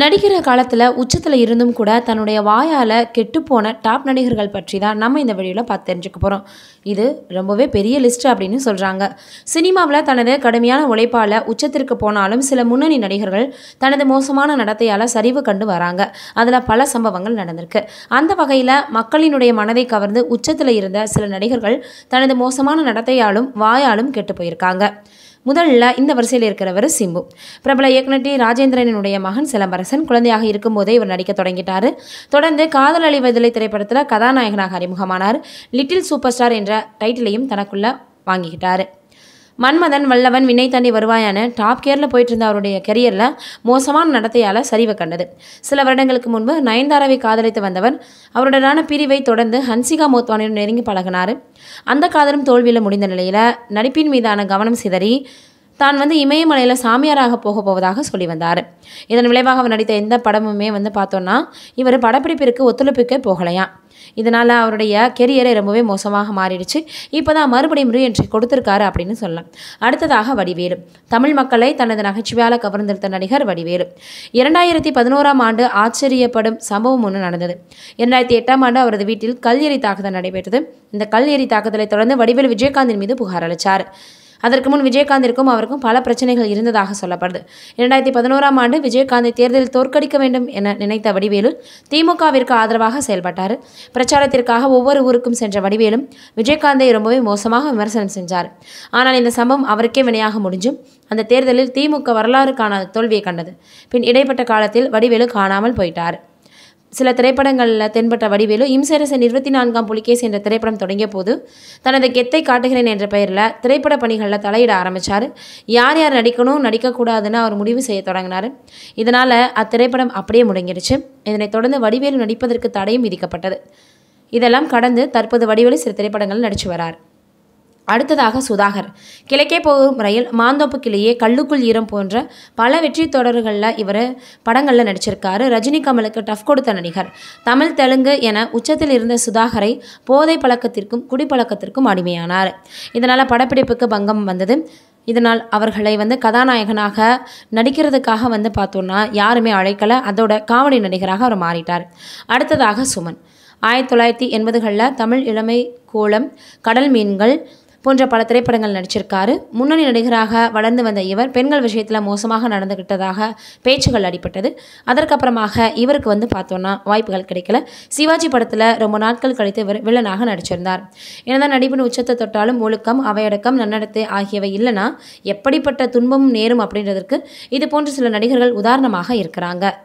நடிக்கிற காலத்தில் உச்சத்தில் இருந்தும் கூட தன்னுடைய வாயால் கெட்டுப்போன டாப் நடிகர்கள் பற்றி தான் நம்ம இந்த வழியில் பார்த்து தெரிஞ்சுக்க போகிறோம் இது ரொம்பவே பெரிய லிஸ்ட் அப்படின்னு சொல்கிறாங்க சினிமாவில் தனது கடுமையான உழைப்பால் உச்சத்திற்கு போனாலும் சில முன்னணி நடிகர்கள் தனது மோசமான நடத்தையால் சரிவு கண்டு வராங்க அதில் பல சம்பவங்கள் நடந்திருக்கு அந்த வகையில் மக்களினுடைய மனதை கவர்ந்து உச்சத்தில் இருந்த சில நடிகர்கள் தனது மோசமான நடத்தையாலும் வாயாலும் கெட்டு போயிருக்காங்க முதல்ல இந்த வரிசையில் இருக்கிறவர் சிம்பு பிரபல இயக்குனர் டி ராஜேந்திரனுடைய மகன் சிலம்பரசன் குழந்தையாக இருக்கும்போதே இவர் நடிக்க தொடங்கிட்டார் தொடர்ந்து காதல் அழிவதில்லை திரைப்படத்தில் கதாநாயகனாக அறிமுகமானார் லிட்டில் சூப்பர் ஸ்டார் என்ற டைட்டிலையும் தனக்குள்ள வாங்கிக்கிட்டார் மன்மதன் வல்லவன் வினை தண்டி வருவாயான டாப் கேரில் போயிட்டு இருந்த அவருடைய கெரியரில் மோசமான நடத்தையால் சரிவை கண்டது சில வருடங்களுக்கு முன்பு நயன்தாராவை காதலித்து வந்தவர் அவருடனான பிரிவை தொடர்ந்து ஹன்சிகா மோத்வானிடம் நெருங்கி பழகினார் அந்த காதலும் தோல்வியில் முடிந்த நிலையில் நடிப்பின் மீதான கவனம் சிதறி தான் வந்து இமயமலையில் சாமியாராக போக போவதாக சொல்லி வந்தார் இதன் விளைவாக அவர் நடித்த எந்த படமுமே வந்து பார்த்தோன்னா இவர் படப்பிடிப்பிற்கு ஒத்துழைப்புக்கே போகலையாம் இதனால் அவருடைய கெரியரே ரொம்பவே மோசமாக மாறிடுச்சு இப்போ தான் மறுபடியும் ரீஎன்ட்ரி கொடுத்துருக்காரு அப்படின்னு சொல்லலாம் அடுத்ததாக வடிவேலு தமிழ் மக்களை தனது நகைச்சுவையால் கவர்ந்திருத்த நடிகர் வடிவேலு இரண்டாயிரத்தி பதினோராம் ஆண்டு ஆச்சரியப்படும் சம்பவம் ஒன்று நடந்தது இரண்டாயிரத்தி எட்டாம் ஆண்டு அவரது வீட்டில் கல் எறி தாக்குதல் நடைபெற்றது இந்த கல் எறி தாக்குதலை தொடர்ந்து வடிவேலு விஜயகாந்தின் மீது புகார் அளித்தார் அதற்கு முன் விஜயகாந்திற்கும் அவருக்கும் பல பிரச்சனைகள் இருந்ததாக சொல்லப்படுது இரண்டாயிரத்தி பதினோராம் ஆண்டு விஜயகாந்தை தேர்தலில் தோற்கடிக்க வேண்டும் என நினைத்த வடிவேலு திமுகவிற்கு ஆதரவாக செயல்பட்டார் பிரச்சாரத்திற்காக ஒவ்வொரு ஊருக்கும் சென்ற வடிவேலும் விஜயகாந்தை ரொம்பவே மோசமாக விமர்சனம் செஞ்சார் ஆனால் இந்த சம்பவம் அவருக்கே வினையாக முடிஞ்சும் அந்த தேர்தலில் திமுக வரலாறு காண தோல்வியை கண்டது பின் இடைப்பட்ட காலத்தில் வடிவேலு காணாமல் போயிட்டார் சில திரைப்படங்களில் தென்பட்ட வடிவேலு இம்சரசன் இருபத்தி நான்காம் புலிகேசி என்ற திரைப்படம் தொடங்கிய போது தனது கெத்தை காட்டுகிறேன் என்ற பெயரில் திரைப்பட பணிகளில் தலையிட ஆரம்பித்தார் யார் யார் நடிக்கணும் நடிக்கக்கூடாதுன்னு அவர் முடிவு செய்ய தொடங்கினார் இதனால் அத்திரைப்படம் அப்படியே முடங்கிடுச்சு இதனைத் தொடர்ந்து வடிவேலு நடிப்பதற்கு தடையும் விதிக்கப்பட்டது இதெல்லாம் கடந்து தற்போது வடிவேலு சில திரைப்படங்கள் நடித்து வரார் அடுத்ததாக சுதாகர் கிழக்கே போகும் ரயில் மாந்தோப்பு கிளியே கல்லுக்குள் ஈரம் போன்ற பல வெற்றி தொடர்களில் இவர் படங்களில் நடிச்சிருக்காரு ரஜினி கமலுக்கு டஃப் கொடுத்த நடிகர் தமிழ் தெலுங்கு என உச்சத்தில் இருந்த சுதாகரை போதை பழக்கத்திற்கும் குடிப்பழக்கத்திற்கும் அடிமையானார் இதனால் படப்பிடிப்புக்கு பங்கம் வந்தது இதனால் அவர்களை வந்து கதாநாயகனாக நடிக்கிறதுக்காக வந்து பார்த்தோன்னா யாருமே அழைக்கலை அதோட காமெடி நடிகராக அவர் மாறிட்டார் அடுத்ததாக சுமன் ஆயிரத்தி தொள்ளாயிரத்தி எண்பதுகளில் தமிழ் இளமை கோலம் கடல் மீன்கள் போன்ற பல திரைப்படங்கள் நடிச்சிருக்காரு முன்னணி நடிகராக வளர்ந்து வந்த இவர் பெண்கள் விஷயத்தில் மோசமாக நடந்துகிட்டதாக பேச்சுகள் அடிப்பட்டது அதற்கப்புறமாக இவருக்கு வந்து பார்த்தோன்னா வாய்ப்புகள் கிடைக்கல சிவாஜி படத்தில் ரொம்ப நாட்கள் கழித்து வில்லனாக நடிச்சிருந்தார் எனதான் நடிப்பின் உச்சத்தை தொட்டாலும் ஒழுக்கம் அவையடக்கம் நன்னடத்தை ஆகியவை இல்லைனா எப்படிப்பட்ட துன்பமும் நேரும் அப்படின்றதற்கு இது போன்ற சில நடிகர்கள் உதாரணமாக இருக்கிறாங்க